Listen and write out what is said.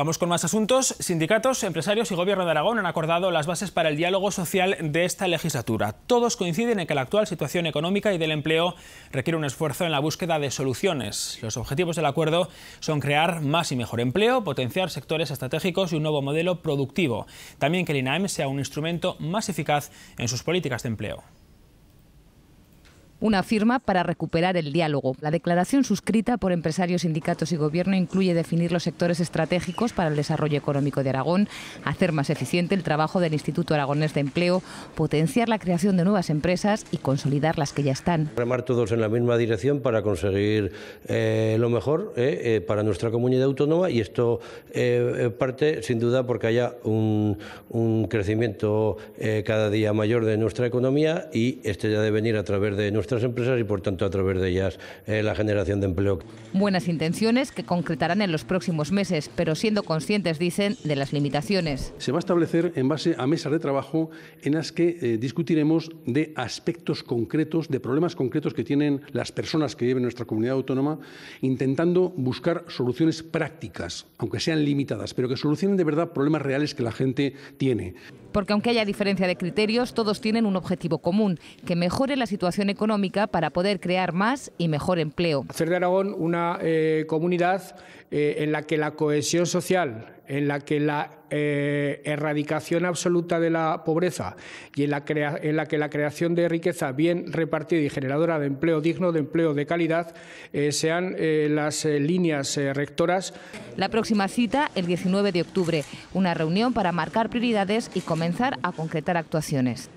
Vamos con más asuntos. Sindicatos, empresarios y Gobierno de Aragón han acordado las bases para el diálogo social de esta legislatura. Todos coinciden en que la actual situación económica y del empleo requiere un esfuerzo en la búsqueda de soluciones. Los objetivos del acuerdo son crear más y mejor empleo, potenciar sectores estratégicos y un nuevo modelo productivo. También que el INAEM sea un instrumento más eficaz en sus políticas de empleo una firma para recuperar el diálogo. La declaración suscrita por empresarios, sindicatos y gobierno incluye definir los sectores estratégicos para el desarrollo económico de Aragón, hacer más eficiente el trabajo del Instituto Aragonés de Empleo, potenciar la creación de nuevas empresas y consolidar las que ya están. Remar todos en la misma dirección para conseguir eh, lo mejor eh, eh, para nuestra comunidad autónoma y esto parte sin duda porque haya un, un crecimiento cada día mayor de nuestra economía y este ya debe venir a través de nuestra nuestras empresas y por tanto a través de ellas eh, la generación de empleo. Buenas intenciones que concretarán en los próximos meses, pero siendo conscientes, dicen, de las limitaciones. Se va a establecer en base a mesas de trabajo en las que eh, discutiremos de aspectos concretos, de problemas concretos que tienen las personas que viven en nuestra comunidad autónoma, intentando buscar soluciones prácticas, aunque sean limitadas, pero que solucionen de verdad problemas reales que la gente tiene. Porque aunque haya diferencia de criterios, todos tienen un objetivo común, que mejore la situación económica para poder crear más y mejor empleo. Hacer de Aragón una eh, comunidad eh, en la que la cohesión social, en la que la eh, erradicación absoluta de la pobreza y en la, en la, que la creación de riqueza bien repartida y generadora de empleo digno, de empleo de calidad, sean las líneas rectoras. La próxima cita, el 19 de octubre, una reunión para marcar prioridades y comenzar a concretar actuaciones.